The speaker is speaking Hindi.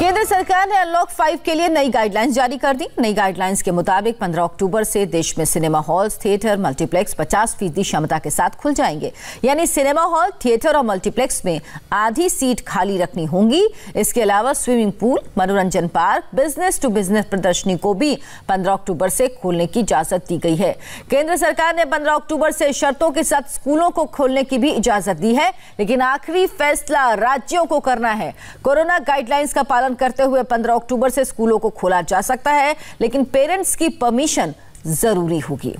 केंद्र सरकार ने अनलॉक फाइव के लिए नई गाइडलाइंस जारी कर दी नई गाइडलाइंस के मुताबिक 15 अक्टूबर से देश में सिनेमा हॉल्स थिएटर मल्टीप्लेक्स 50 फीसदी क्षमता के साथ खुल जाएंगे यानी सिनेमा हॉल थिएटर और मल्टीप्लेक्स में आधी सीट खाली रखनी होंगी इसके अलावा स्विमिंग पूल मनोरंजन पार्क बिजनेस टू बिजनेस प्रदर्शनी को भी पंद्रह अक्टूबर से खोलने की इजाजत दी गई है केंद्र सरकार ने पंद्रह अक्टूबर से शर्तों के साथ स्कूलों को खोलने की भी इजाजत दी है लेकिन आखिरी फैसला राज्यों को करना है कोरोना गाइडलाइंस का पालन ऐलान करते हुए 15 अक्टूबर से स्कूलों को खोला जा सकता है लेकिन पेरेंट्स की परमिशन जरूरी होगी